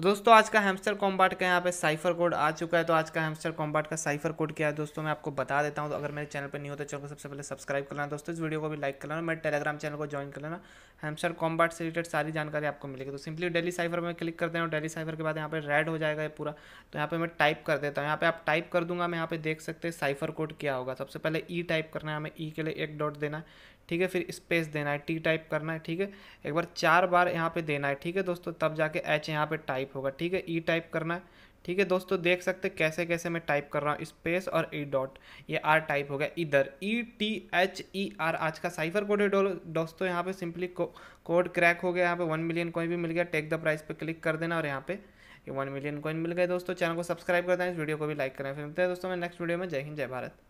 तो दोस्तों आज का हैमस्टर कॉम्बाट का यहाँ पे साइफर कोड आ चुका है तो आज का हैमस्टर कॉम्बाट का साइफर कोड क्या है दोस्तों मैं आपको बता देता हूँ तो अगर मेरे चैनल पर नहीं हो तो चैनल को सबसे पहले सब्सक्राइब कर लेना दोस्तों इस वीडियो को भी लाइक कर लेना मेरे टेलीग्राम चैनल को ज्वाइन कर लेना हेमशर कॉम्बाट से रिलेटेड सारी जानकारी आपको मिलेगी तो सिंपली डेली साइफर में क्लिक करते हैं और डेली साइफर के बाद यहाँ पे रेड हो जाएगा ये पूरा तो यहाँ पे मैं टाइप कर देता हूँ यहाँ पे आप टाइप कर दूंगा मैं यहाँ पे देख सकते हैं साइफर कोड क्या होगा सबसे पहले ई e टाइप करना है हमें ई e के लिए एक डॉट देना है ठीक है फिर स्पेस देना है टी टाइप करना है ठीक है एक बार चार बार यहाँ पे देना है ठीक है दोस्तों तब जाके एच यहाँ पे टाइप होगा ठीक है ई e टाइप करना है ठीक है दोस्तों देख सकते कैसे कैसे मैं टाइप कर रहा हूँ स्पेस और ई e डॉट ये आर टाइप हो गया इधर E T H E R आज का साइफर कोड है दोस्तों यहाँ पे सिंपली को, कोड क्रैक हो गया यहाँ पे वन मिलियन कोइन भी मिल गया टेक द प्राइस पे क्लिक कर देना और यहाँ पे ये वन मिलियन कॉइन मिल गए दोस्तों चैनल को सब्सक्राइब कर दें इस वीडियो को भी लाइक करें फिर मिलते हैं दोस्तों मैं नेक्स्ट वीडियो में जय हिंद जय भारत